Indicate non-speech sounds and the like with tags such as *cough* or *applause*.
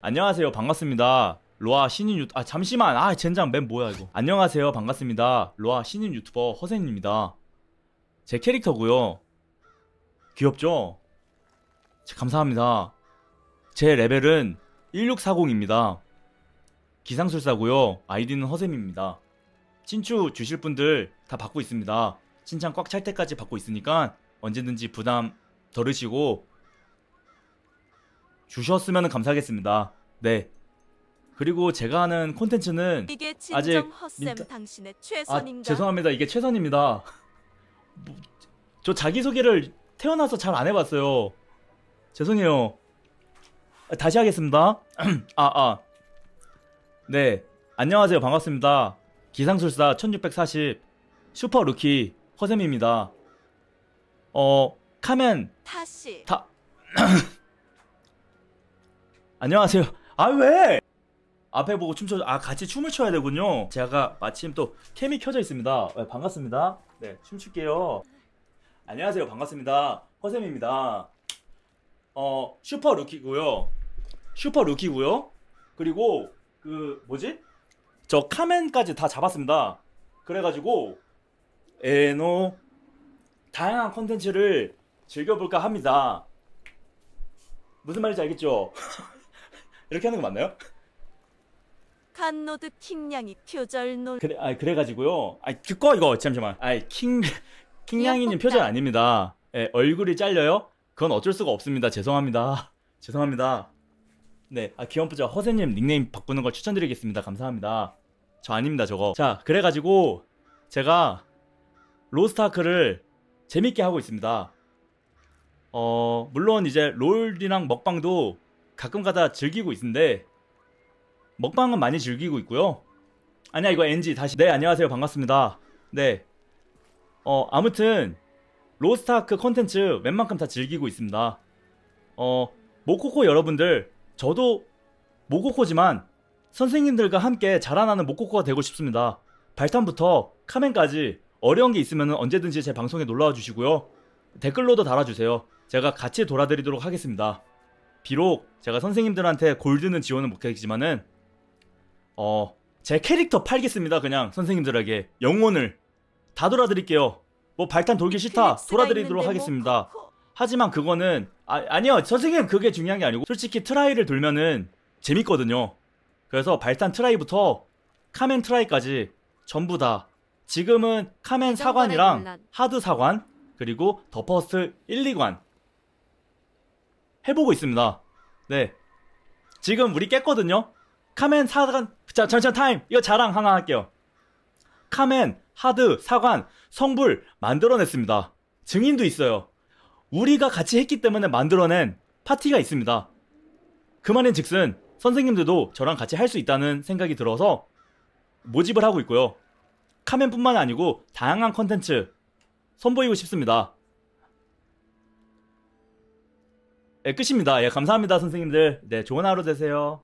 안녕하세요 반갑습니다 로아 신인 유튜버 아 잠시만 아 젠장 맨 뭐야 이거 안녕하세요 반갑습니다 로아 신인 유튜버 허생입니다제 캐릭터고요 귀엽죠? 감사합니다 제 레벨은 1640입니다 기상술사고요 아이디는 허셈입니다 친추 주실 분들 다 받고 있습니다 칭찬 꽉 찰 때까지 받고 있으니까 언제든지 부담 덜으시고 주셨으면 감사하겠습니다. 네. 그리고 제가 하는 콘텐츠는 이게 진정 아직 헛셈 민타... 당신의 최선인가? 아, 죄송합니다. 이게 최선입니다. 뭐, 저 자기소개를 태어나서 잘 안 해봤어요. 죄송해요. 아, 다시 하겠습니다. *clears throat* 아, 아. 네. 안녕하세요. 반갑습니다. 기상술사 1640 슈퍼 루키 허셈입니다. 어, 카멘. 다시. 다. *clears throat* 안녕하세요. 아 왜? 앞에 보고 춤춰 아 같이 춤을 춰야 되군요. 제가 마침 또 캠이 켜져 있습니다. 네, 반갑습니다. 네, 춤출게요. 안녕하세요. 반갑습니다. 허쌤입니다. 어, 슈퍼 루키고요. 슈퍼 루키고요. 그리고 그 뭐지? 저 카멘까지 다 잡았습니다. 그래 가지고 에노 다양한 컨텐츠를 즐겨볼까 합니다. 무슨 말인지 알겠죠? *laughs* 이렇게 하는 거 맞나요? 칸노드 킹냥이 표절 논 그래 아 그래가지고요. 아 그거 이거 잠시만. 아킹 킹냥이님 표절 아닙니다. 예, 얼굴이 잘려요? 그건 어쩔 수가 없습니다. 죄송합니다. *laughs* 죄송합니다. 네, 아 귀염부자 허세님 닉네임 바꾸는 걸 추천드리겠습니다. 감사합니다. 저 아닙니다 저거. 자 그래가지고 제가 로스타크를 재밌게 하고 있습니다. 어 물론 이제 롤이랑 먹방도 가끔 가다 즐기고 있는데 먹방은 많이 즐기고 있고요. 아니야 이거 NG 다시 네 안녕하세요 반갑습니다. 네. 어 아무튼 로스트아크 컨텐츠 웬만큼 다 즐기고 있습니다. 어 모코코 여러분들 저도 모코코지만 선생님들과 함께 자라나는 모코코가 되고 싶습니다. 발탄부터 카멘까지 어려운 게 있으면 언제든지 제 방송에 놀러와 주시고요. 댓글로도 달아주세요. 제가 같이 돌아드리도록 하겠습니다. 비록 제가 선생님들한테 골드는 지원을 못했지만은 어 제 캐릭터 팔겠습니다 그냥 선생님들에게 영혼을 다 돌아드릴게요 뭐 발탄 돌기 싫다 돌아드리도록 뭐 하겠습니다 하지만 그거는 아, 아니요 선생님 그게 중요한 게 아니고 솔직히 트라이를 돌면은 재밌거든요 그래서 발탄 트라이부터 카멘 트라이까지 전부 다 지금은 카멘 사관이랑 하드 사관 그리고 더 퍼스트 1, 2관 해보고 있습니다. 네. 지금 우리 깼거든요? 카멘 사관, 자, 잠시만 타임! 이거 자랑 하나 할게요. 카멘, 하드, 사관, 성불 만들어냈습니다. 증인도 있어요. 우리가 같이 했기 때문에 만들어낸 파티가 있습니다. 그 말인 즉슨 선생님들도 저랑 같이 할 수 있다는 생각이 들어서 모집을 하고 있고요. 카멘뿐만 아니고 다양한 컨텐츠 선보이고 싶습니다. 예, 끝입니다. 예, 감사합니다, 선생님들. 네, 좋은 하루 되세요.